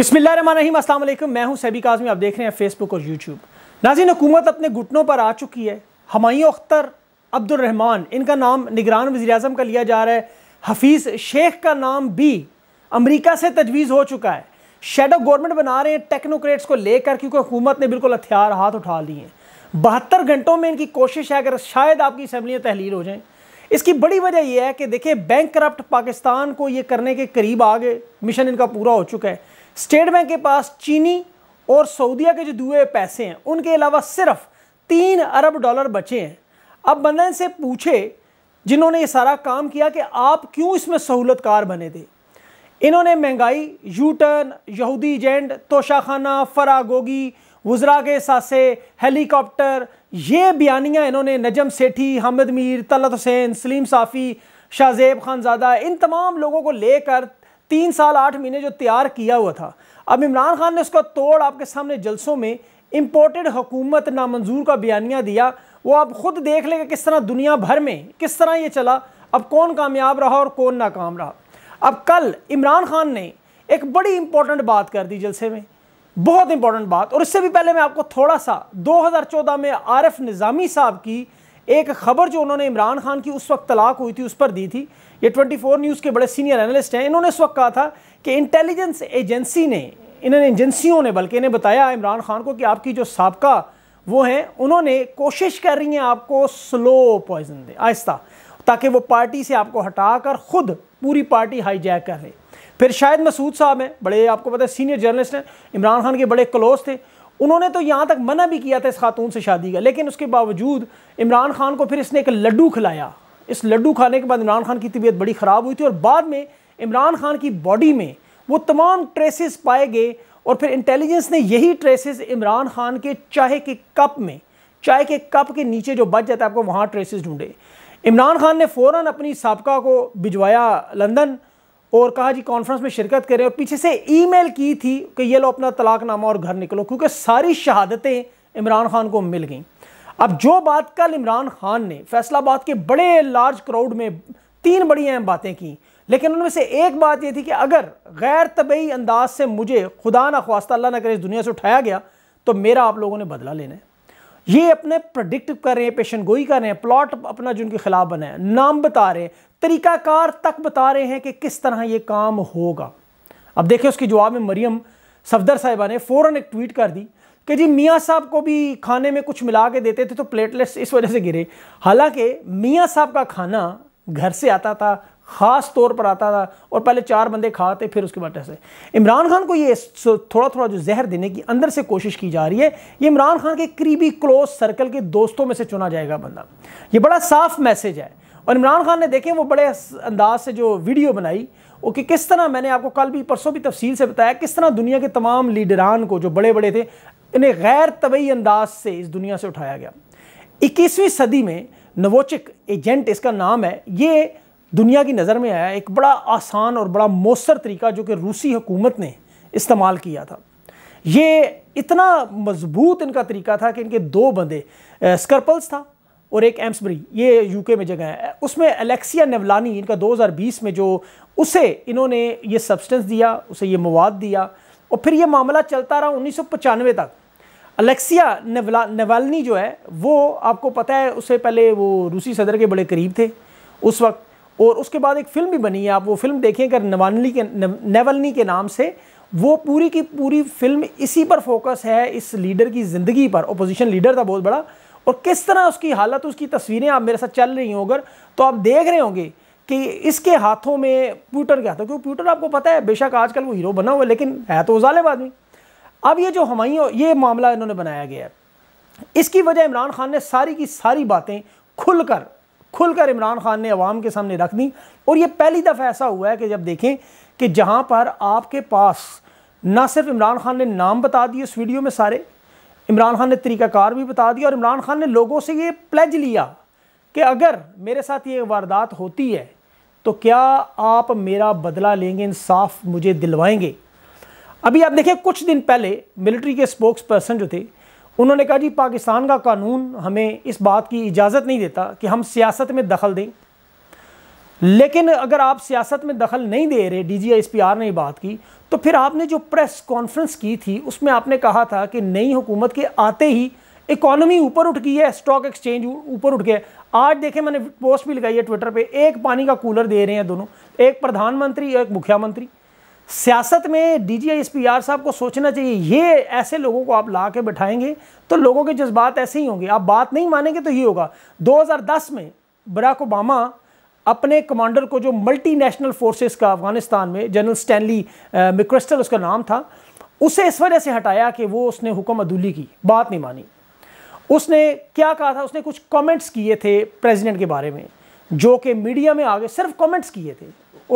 बिसमीम अल्लाम मैं हूं सैबी काजमी आप देख रहे हैं फेसबुक और यूट्यूब नाजिन हुकूमत अपने घुटनों पर आ चुकी है हमायूं अख्तर अब्दुलरहमान इनका नाम निगरान वजी अजम का लिया जा रहा है हफीज़ शेख का नाम भी अमरीका से तजवीज़ हो चुका है शेडो गवर्नमेंट बना रहे हैं टेक्नोक्रेट्स को लेकर क्योंकि हुकूमत ने बिल्कुल हथियार हाथ उठा लिए हैं बहत्तर घंटों में इनकी कोशिश है अगर शायद आपकी असम्बलियाँ तहलील हो जाएँ इसकी बड़ी वजह यह है कि देखिए बैंक करप्ट पाकिस्तान को ये करने के करीब आ गए मिशन इनका पूरा हो चुका है स्टेट बैंक के पास चीनी और सऊदीया के जो दुए पैसे हैं उनके अलावा सिर्फ तीन अरब डॉलर बचे हैं अब बंदा इनसे पूछे जिन्होंने ये सारा काम किया कि आप क्यों इसमें सहूलतकार बने थे इन्होंने महंगाई यूटर्न यहूदी जेंड तोशाखाना फरागोगी वज़रा के सासे हेलीकॉप्टर ये बयानियाँ इन्होंने नजम सेठी हामिद मीर तलत हुसैन सलीम साफ़ी शाहजेब खानजादा इन तमाम लोगों को लेकर तीन साल आठ महीने जो तैयार किया हुआ था अब इमरान खान ने उसका तोड़ आपके सामने जलसों में इम्पोर्टेड हुकूमत नामंजूर का बयानिया दिया वो आप ख़ुद देख लेंगे किस तरह दुनिया भर में किस तरह ये चला अब कौन कामयाब रहा और कौन नाकाम रहा अब कल इमरान खान ने एक बड़ी इंपॉर्टेंट बात कर दी जलसे में बहुत इंपॉर्टेंट बात और इससे भी पहले मैं आपको थोड़ा सा 2014 में आरफ निज़ामी साहब की एक खबर जो उन्होंने इमरान खान की उस वक्त तलाक हुई थी उस पर दी थी ये 24 न्यूज़ के बड़े सीनियर एनालिस्ट हैं इन्होंने उस वक्त कहा था कि इंटेलिजेंस एजेंसी ने इन्होंने एजेंसियों ने बल्कि इन्हें बताया इमरान खान को कि आपकी जो सबका वो हैं उन्होंने कोशिश कर रही हैं आपको स्लो पॉइजन दे आहिस्ता ताकि वो पार्टी से आपको हटाकर खुद पूरी पार्टी हाईजैक कर ले फिर शायद मसूद साहब हैं बड़े आपको पता है सीनियर जर्नलिस्ट हैं इमरान खान के बड़े क्लोज थे उन्होंने तो यहाँ तक मना भी किया था इस खातून से शादी का लेकिन उसके बावजूद इमरान खान को फिर इसने एक लड्डू खिलाया इस लड्डू खाने के बाद इमरान खान की तबीयत बड़ी ख़राब हुई थी और बाद में इमरान खान की बॉडी में वो तमाम ट्रेसेस पाए गए और फिर इंटेलिजेंस ने यही ट्रेसेस इमरान खान के चाय के कप में चाय के कप के नीचे जो बच जाता है आपको वहाँ ट्रेसेस ढूंढे इमरान खान ने फ़ौर अपनी सबका को भिजवाया लंदन और कहा जी कॉन्फ्रेंस में शिरकत करें और पीछे से ईमेल की थी कि ये लो अपना तलाकनामा और घर निकलो क्योंकि सारी शहादतें इमरान खान को मिल गईं अब जो बात कल इमरान खान ने फैसलाबाद के बड़े लार्ज क्राउड में तीन बड़ी अहम बातें की लेकिन उनमें से एक बात ये थी कि अगर गैर तबई अंदाज से मुझे खुदा ना ख्वास्ता अल्लाह ना करे इस दुनिया से उठाया गया तो मेरा आप लोगों ने बदला लेना है ये अपने प्रडिक्ट कर रहे हैं पेशन गोई कर रहे हैं प्लॉट अपना जिनके खिलाफ बना है नाम बता रहे हैं तरीकाकार तक बता रहे हैं कि किस तरह ये काम होगा अब देखें उसके जवाब में मरियम सफदर साहिबा ने फ़ौरन एक ट्वीट कर दी कि जी मियाँ साहब को भी खाने में कुछ मिला के देते थे तो प्लेटलेट्स इस वजह से गिरे हालांकि मियाँ साहब का खाना घर से आता था ख़ास तौर पर आता था और पहले चार बंदे खाते फिर उसके बाद ऐसे इमरान खान को ये थोड़ा थोड़ा जो जहर देने की अंदर से कोशिश की जा रही है ये इमरान खान के करीबी क्लोज सर्कल के दोस्तों में से चुना जाएगा बंदा ये बड़ा साफ मैसेज है और इमरान खान ने देखें वो बड़े अंदाज से जो वीडियो बनाई वो कि किस तरह मैंने आपको कल भी परसों भी तफसील से बताया किस तरह दुनिया के तमाम लीडरान को जो बड़े बड़े थे इन्हें गैर तबई अंदाज से इस दुनिया से उठाया गया इक्कीसवीं सदी में नवोचिक एजेंट इसका नाम है ये दुनिया की नज़र में आया एक बड़ा आसान और बड़ा मौसर तरीका जो कि रूसी हुकूमत ने इस्तेमाल किया था ये इतना मजबूत इनका तरीका था कि इनके दो बंदे स्कर्पल्स था और एक एम्सबरी ये यूके में जगह है उसमें एलेक्सिया नेवलानी इनका 2020 में जो उसे इन्होंने ये सब्सटेंस दिया उसे ये मवाद दिया और फिर ये मामला चलता रहा उन्नीस तक अलेक्सिया नेवलानी जो है वो आपको पता है उससे पहले वो रूसी सदर के बड़े करीब थे उस वक्त और उसके बाद एक फ़िल्म भी बनी है आप वो फिल्म देखें अगर नवालनी के नेवलनी के नाम से वो पूरी की पूरी फिल्म इसी पर फोकस है इस लीडर की ज़िंदगी पर अपोजिशन लीडर था बहुत बड़ा और किस तरह उसकी हालत उसकी तस्वीरें आप मेरे साथ चल रही हों अगर तो आप देख रहे होंगे कि इसके हाथों में प्यूटर के हाथों क्योंकि प्यूटर आपको पता है बेशक आजकल वो हीरो बना हुआ है लेकिन है तो उजालेब आदमी अब ये जो हम ये मामला इन्होंने बनाया गया है इसकी वजह इमरान खान ने सारी की सारी बातें खुलकर खुलकर इमरान खान ने अवाम के सामने रख दी और ये पहली दफ़ा ऐसा हुआ है कि जब देखें कि जहाँ पर आपके पास ना सिर्फ इमरान खान ने नाम बता दिए उस वीडियो में सारे इमरान खान ने तरीकाकार भी बता दिया और इमरान खान ने लोगों से ये प्लेज लिया कि अगर मेरे साथ ये वारदात होती है तो क्या आप मेरा बदला लेंगे इंसाफ मुझे दिलवाएंगे अभी आप देखें कुछ दिन पहले मिलिट्री के स्पोक्स पर्सन जो थे उन्होंने कहा जी पाकिस्तान का कानून हमें इस बात की इजाज़त नहीं देता कि हम सियासत में दखल दें लेकिन अगर आप सियासत में दखल नहीं दे रहे डी जी ने बात की तो फिर आपने जो प्रेस कॉन्फ्रेंस की थी उसमें आपने कहा था कि नई हुकूमत के आते ही इकोनॉमी ऊपर उठ गई है स्टॉक एक्सचेंज ऊपर उठ गया आज देखें मैंने पोस्ट भी लगाई है ट्विटर पे एक पानी का कूलर दे रहे हैं दोनों एक प्रधानमंत्री और एक मुख्यमंत्री सियासत में डी जी साहब को सोचना चाहिए ये ऐसे लोगों को आप ला के बैठाएंगे तो लोगों के जज्बात ऐसे ही होंगे आप बात नहीं मानेंगे तो ये होगा 2010 में बराक ओबामा अपने कमांडर को जो मल्टीनेशनल फोर्सेस का अफगानिस्तान में जनरल स्टैनली मिक्रस्टर उसका नाम था उसे इस वजह से हटाया कि वो उसने हुक्म अदुली की बात नहीं मानी उसने क्या कहा था उसने कुछ कमेंट्स किए थे प्रेसिडेंट के बारे में जो कि मीडिया में आ गए सिर्फ कमेंट्स किए थे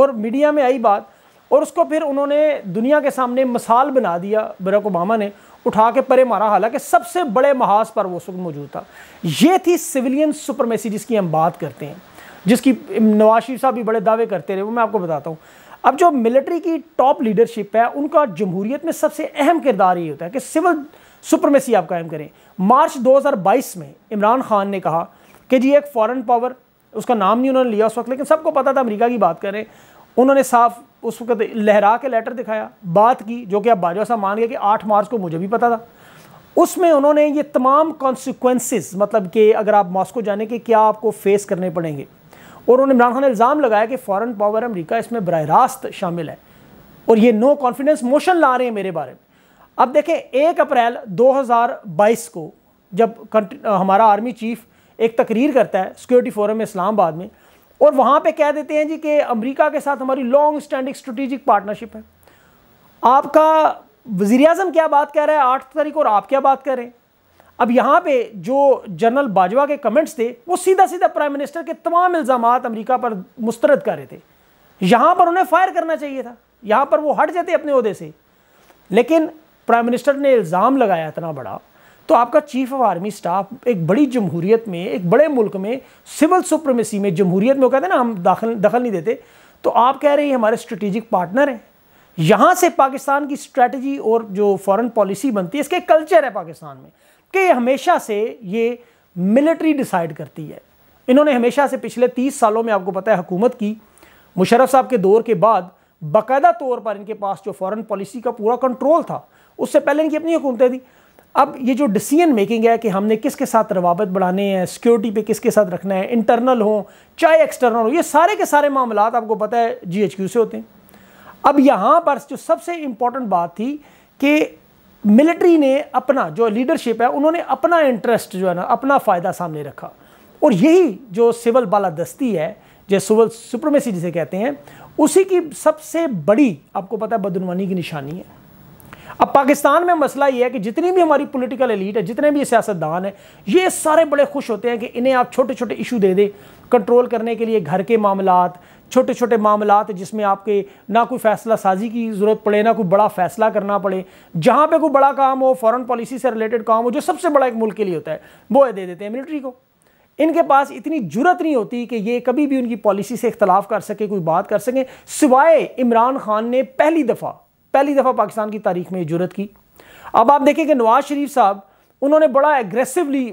और मीडिया में आई बात और उसको फिर उन्होंने दुनिया के सामने मिसाल बना दिया बराक ओबामा ने उठा के परे मारा हालांकि सबसे बड़े महाज पर वो उस मौजूद था ये थी सिविलियन सुपरमेसी जिसकी हम बात करते हैं जिसकी नवाज शरीफ साहब भी बड़े दावे करते रहे वो मैं आपको बताता हूँ अब जो मिलिट्री की टॉप लीडरशिप है उनका जमहूरीत में सबसे अहम किरदार ये होता है कि सिविल सुप्रमेसी आप कायम करें मार्च 2022 में इमरान खान ने कहा कि जी एक फॉरेन पावर उसका नाम नहीं उन्होंने लिया उस वक्त लेकिन सबको पता था अमेरिका की बात करें उन्होंने साफ उस वक्त लहरा के लेटर दिखाया बात की जो कि आप बाजवा साहब मान गए कि आठ मार्च को मुझे भी पता था उसमें उन्होंने ये तमाम कॉन्सिक्वेंसेस मतलब कि अगर आप मॉस्को जाने के क्या आपको फेस करने पड़ेंगे और उन्होंने इमरान खान ने इल्ज़ाम लगाया कि फ़ॉरन पावर अमरीका इसमें बर रास्त शामिल है और ये नो कॉन्फिडेंस मोशन ला रहे हैं मेरे बारे में अब देखें एक अप्रैल 2022 को जब हमारा आर्मी चीफ एक तकरीर करता है सिक्योरिटी फोरम में इस्लामाबाद में और वहाँ पर कह देते हैं जी कि अमरीका के साथ हमारी लॉन्ग स्टैंडिंग स्ट्रेटिजिक पार्टनरशिप है आपका वज़ी अजम क्या बात कह रहा है आठ तारीख और आप क्या बात कर रहे हैं अब यहाँ पे जो जनरल बाजवा के कमेंट्स थे वो सीधा सीधा प्राइम मिनिस्टर के तमाम इल्ज़ाम अमेरिका पर मुस्तरद कर रहे थे यहाँ पर उन्हें फायर करना चाहिए था यहाँ पर वो हट जाते अपने अहदे से लेकिन प्राइम मिनिस्टर ने इल्ज़ाम लगाया इतना बड़ा तो आपका चीफ ऑफ आर्मी स्टाफ एक बड़ी जमहूरीत में एक बड़े मुल्क में सिविल सुप्रमेसी में जमहूरीत में वो कहते हैं ना हम दाखिल दखल नहीं देते तो आप कह रहे हैं हमारे स्ट्रेटिजिक पार्टनर हैं यहाँ से पाकिस्तान की स्ट्रेटजी और जो फॉरेन पॉलिसी बनती है इसके कल्चर है पाकिस्तान में कि हमेशा से ये मिलिट्री डिसाइड करती है इन्होंने हमेशा से पिछले तीस सालों में आपको पता है हुकूमत की मुशरफ साहब के दौर के बाद बाकायदा तौर पर इनके पास जो फॉरेन पॉलिसी का पूरा कंट्रोल था उससे पहले इनकी अपनी हुकूमतें थी अब ये जो डिसीजन मेकिंग है कि हमने किसके साथ रवाबत बढ़ाने हैं सिक्योरिटी पे किसके साथ रखना है इंटरनल हो चाहे एक्सटर्नल हो ये सारे के सारे मामला आपको पता है जी एच क्यू से होते हैं अब यहाँ पर जो सबसे इम्पोर्टेंट बात थी कि मिलिट्री ने अपना जो लीडरशिप है उन्होंने अपना इंटरेस्ट जो है ना अपना फ़ायदा सामने रखा और यही जो सिविल बालादस्ती है जो सिविल सुप्रमेसी जिसे कहते हैं उसी की सबसे बड़ी आपको पता है बदनवानी की निशानी है अब पाकिस्तान में मसला ये है कि जितनी भी हमारी पॉलिटिकल एलिट है जितने भी सियासतदान हैं ये सारे बड़े खुश होते हैं कि इन्हें आप छोटे छोटे इशू दे दें कंट्रोल करने के लिए घर के मामला छोटे छोटे मामला जिसमें आपके ना कोई फैसला साजी की ज़रूरत पड़े ना कोई बड़ा फैसला करना पड़े जहाँ पे कोई बड़ा काम हो फॉरेन पॉलिसी से रिलेटेड काम हो जो सबसे बड़ा एक मुल्क के लिए होता है वो दे देते हैं मिलिट्री को इनके पास इतनी जरूरत नहीं होती कि ये कभी भी उनकी पॉलिसी से इख्तलाफ कर सके कोई बात कर सकें सिवाय इमरान खान ने पहली दफ़ा पहली दफ़ा पाकिस्तान की तारीख में यह जरूरत की अब आप देखें कि नवाज शरीफ साहब उन्होंने बड़ा एग्रेसिवली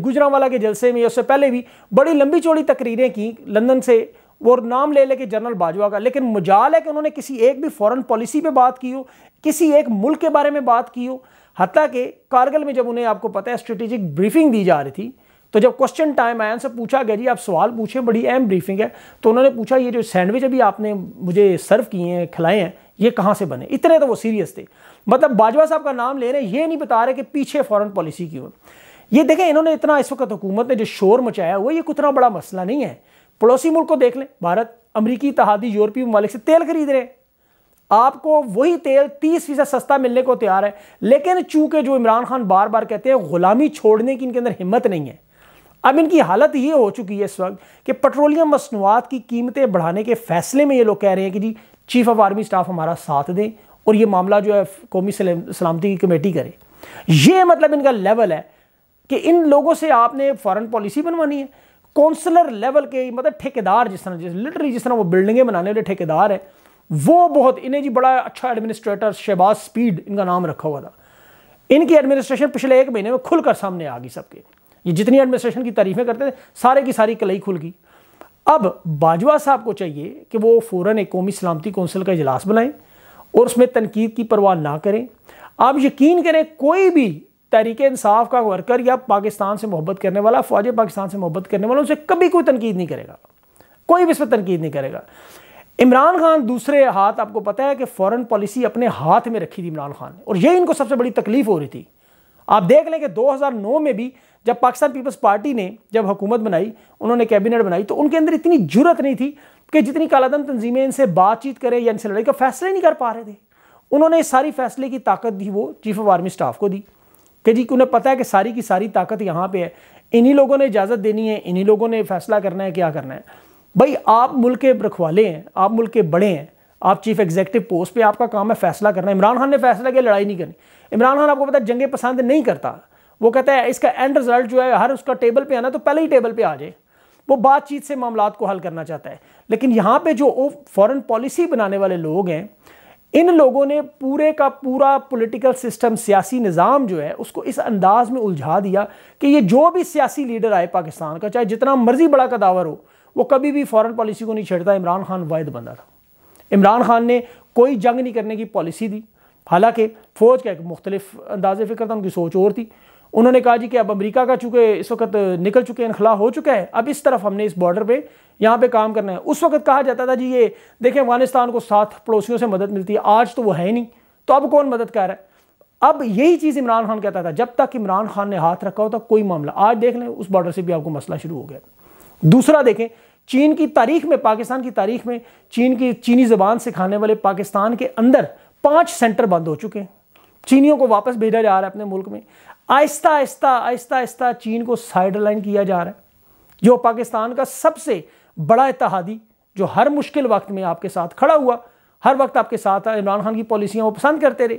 गुजरावाला के जलसे में उससे पहले भी बड़ी लंबी चौड़ी तकरीरें की लंदन से वो नाम ले लेके जनरल बाजवा का लेकिन मजाल है कि उन्होंने किसी एक भी फॉरेन पॉलिसी पे बात की हो किसी एक मुल्क के बारे में बात की हो हती कि कारगिल में जब उन्हें आपको पता है स्ट्रेटेजिक ब्रीफिंग दी जा रही थी तो जब क्वेश्चन टाइम आया उनसे पूछा गया जी आप सवाल पूछें बड़ी अहम ब्रीफिंग है तो उन्होंने पूछा ये जो सैंडविच अभी आपने मुझे सर्व किए हैं खिलाए हैं ये कहाँ से बने इतने तो वो सीरियस थे मतलब बाजवा साहब का नाम ले रहे हैं ये नहीं बता रहे कि पीछे फॉरेन पॉलिसी क्यों ये देखें इन्होंने इतना इस वक्त हुकूमत ने जो शोर मचाया हुआ ये कितना बड़ा मसला नहीं है पड़ोसी मुल्क को देख लें भारत अमरीकी तहादी यूरोपीय ममालिक से तेल खरीद रहे हैं आपको वही तेल तीस फीसद सस्ता मिलने को तैयार है लेकिन चूंकि जो इमरान खान बार बार कहते हैं गुलामी छोड़ने की इनके अंदर हिम्मत नहीं है अब इनकी हालत ये हो चुकी है इस वक्त कि पेट्रोलियम मसनूआत की कीमतें बढ़ाने के फैसले में ये लोग कह रहे हैं कि जी चीफ ऑफ आर्मी स्टाफ हमारा साथ दें और ये मामला जो है कौमी सलामती की कमेटी करे ये मतलब इनका लेवल है कि इन लोगों से आपने फॉरन पॉलिसी बनवानी है कौंसलर लेवल के मतलब ठेकेदार जिस तरह जिस लिटरली जिस तरह वो बिल्डिंगें बनाने वाले ठेकेदार हैं वो बहुत इन्हें जी बड़ा अच्छा एडमिनिस्ट्रेटर शहबाज स्पीड इनका नाम रखा हुआ था इनकी एडमिनिस्ट्रेशन पिछले एक महीने में खुलकर सामने आ गई सबके ये जितनी एडमिनिस्ट्रेशन की तारीफें करते थे सारे की सारी कलई खुल गई अब बाजवा साहब को चाहिए कि वो फ़ौर एक कौमी सलामती कौंसिल का इजलास बनाएं और उसमें तनकीद की परवाह ना करें आप यकीन करें कोई भी तहरीक इंसाफ का वर्कर या पाकिस्तान से मोहब्बत करने वाला फौज पाकिस्तान से मोहब्बत करने वाला उनसे कभी कोई तनकीद नहीं करेगा कोई भी इस पर तनकीद नहीं करेगा इमरान खान दूसरे हाथ आपको पता है कि फॉरेन पॉलिसी अपने हाथ में रखी थी इमरान खान ने और यही इनको सबसे बड़ी तकलीफ हो रही थी आप देख लें कि 2009 में भी जब पाकिस्तान पीपल्स पार्टी ने जब हुकूमत बनाई उन्होंने कैबिनेट बनाई तो उनके अंदर इतनी जुरत नहीं थी कि जितनी कालादम तंजीमें इनसे बातचीत करें या इनसे लड़ाई का फैसले नहीं कर पा रहे थे उन्होंने सारी फैसले की ताकत दी वो चीफ ऑफ आर्मी स्टाफ को दी कि जी उन्हें पता है कि सारी की सारी ताकत यहाँ पे है इन्हीं लोगों ने इजाज़त देनी है इन्हीं लोगों ने फैसला करना है क्या करना है भाई आप मुल्क के रखवाले हैं आप मुल्क के बड़े हैं आप चीफ एग्जीक्यूटिव पोस्ट पे आपका काम है फैसला करना इमरान खान ने फैसला किया लड़ाई नहीं करनी इमरान खान आपको पता है जंगे पसंद नहीं करता वो कहता है इसका एंड रिजल्ट जो है हर उसका टेबल पर आना तो पहले ही टेबल पर आ जाए वो बातचीत से मामला को हल करना चाहता है लेकिन यहाँ पर जो फ़ॉरन पॉलिसी बनाने वाले लोग हैं इन लोगों ने पूरे का पूरा पॉलिटिकल सिस्टम सियासी निज़ाम जो है उसको इस अंदाज में उलझा दिया कि ये जो भी सियासी लीडर आए पाकिस्तान का चाहे जितना मर्जी बड़ा कदावर हो वो कभी भी फॉरेन पॉलिसी को नहीं छेड़ता इमरान खान वायद बंदा था इमरान खान ने कोई जंग नहीं करने की पॉलिसी दी हालांकि फ़ौज का एक मुख्तलिफ अंदाज फ़िक्र था उनकी सोच और थी उन्होंने कहा जी कि अब अमरीका का चूँकि इस वक्त निकल चुके इनखला हो चुका है अब इस तरफ हमने इस बॉर्डर पर यहाँ पे काम करना है उस वक्त कहा जाता था जी ये देखें अफगानिस्तान को साथ पड़ोसियों से मदद मिलती है आज तो वो है नहीं तो अब कौन मदद कर रहा है अब यही चीज़ इमरान खान कहता था जब तक इमरान खान ने हाथ रखा होता कोई मामला आज देख लें उस बॉर्डर से भी आपको मसला शुरू हो गया दूसरा देखें चीन की तारीख में पाकिस्तान की तारीख में चीन की चीनी जबान सिखाने वाले पाकिस्तान के अंदर पाँच सेंटर बंद हो चुके हैं चीनियों को वापस भेजा जा रहा है अपने मुल्क में आहिस्ता आहिस्ता आहिस्ता आहिस्ता चीन को साइड लाइन किया जा रहा है जो पाकिस्तान का सबसे बड़ा इतिहादी जो हर मुश्किल वक्त में आपके साथ खड़ा हुआ हर वक्त आपके साथ इमरान खान की पॉलिसियाँ वो पसंद करते रहे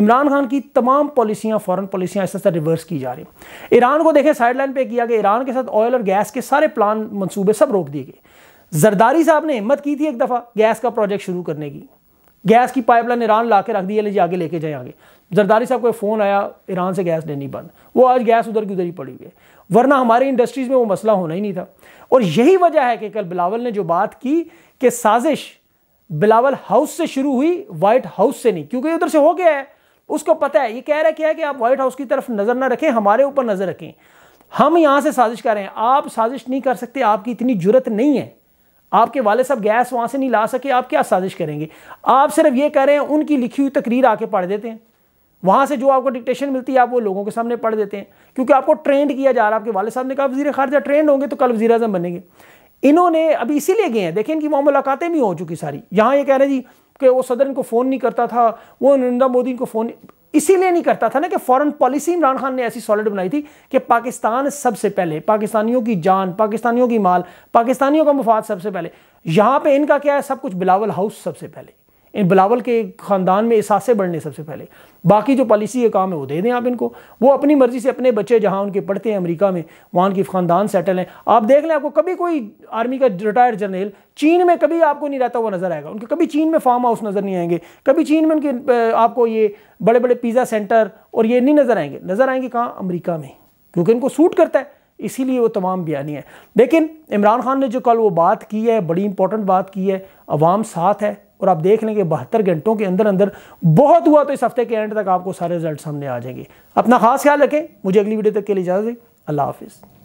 इमरान खान की तमाम पॉलिसियाँ फॉरेन पॉलिसियाँ ऐसा ऐसा रिवर्स की जा रही ईरान को देखें साइडलाइन पे किया गया ईरान के साथ ऑयल और गैस के सारे प्लान मंसूबे सब रोक दिए गए जरदारी साहब ने हिम्मत की थी एक दफ़ा गैस का प्रोजेक्ट शुरू करने की गैस की पाइपलाइन ईरान ला के रख दी है लीजिए आगे लेके जाए आगे जरदारी साहब को फोन आया ईरान से गैस लेनी बंद वो आज गैस उधर की उधर ही पड़ी हुई है वरना हमारी इंडस्ट्रीज़ में वो मसला होना ही नहीं था और यही वजह है कि कल बिलावल ने जो बात की कि साजिश बिलावल हाउस से शुरू हुई वाइट हाउस से नहीं क्योंकि उधर से हो गया है उसको पता है ये कह रहा क्या है कि आप व्हाइट हाउस की तरफ नज़र ना रखें हमारे ऊपर नज़र रखें हम यहां से साजिश कर रहे हैं आप साजिश नहीं कर सकते आपकी इतनी जरूरत नहीं है आपके वाले साहब गैस वहाँ से नहीं ला सके आप क्या साजिश करेंगे आप सिर्फ ये कह रहे हैं उनकी लिखी हुई तकरीर आके पढ़ देते हैं वहाँ से जो आपको डिक्टेशन मिलती है आप वो लोगों के सामने पढ़ देते हैं क्योंकि आपको ट्रेंड किया जा रहा है आपके वाले साहब ने कहा वजी खारजा ट्रेंड होंगे तो कल वजी अजम बनेंगे इन्होंने अभी इसीलिए गए हैं देखें इनकी वहाँ मुलाकातें भी हो चुकी सारी यहाँ ये कह रहे हैं जी कि वो सदर इनको फ़ोन नहीं करता था वो नरेंद्र मोदी इनको फ़ोन इसीलिए नहीं करता था ना कि फॉरेन पॉलिसी इमरान खान ने ऐसी सॉलिड बनाई थी कि पाकिस्तान सबसे पहले पाकिस्तानियों की जान पाकिस्तानियों की माल पाकिस्तानियों का मफाद सबसे पहले यहां पे इनका क्या है सब कुछ बिलावल हाउस सबसे पहले इन बिलावल के ख़ानदान में इसासे बढ़ने सबसे पहले बाकी जो पॉलिसी के काम है वो दे दें आप इनको वो अपनी मर्ज़ी से अपने बच्चे जहाँ उनके पढ़ते हैं अमेरिका में वहाँ उनके ख़ानदान सेटल हैं आप देख लें आपको कभी कोई आर्मी का रिटायर्ड जनरल चीन में कभी आपको नहीं रहता हुआ नज़र आएगा उनके कभी चीन में फार्म हाउस नज़र नहीं आएंगे कभी चीन में उनके आपको ये बड़े बड़े पिज़्ज़ा सेंटर और ये नहीं नज़र आएंगे नज़र आएंगे कहाँ अमरीका में क्योंकि इनको सूट करता है इसीलिए वो तमाम बयानी है लेकिन इमरान खान ने जो कल वो बात की है बड़ी इंपॉर्टेंट बात की है अवाम साथ है और आप देख लेंगे बहत्तर घंटों के अंदर अंदर बहुत हुआ तो इस हफ्ते के एंड तक आपको सारे रिजल्ट सामने आ जाएंगे अपना खास ख्याल रखें मुझे अगली वीडियो तक के लिए इजाज़त अल्लाह हाफिज़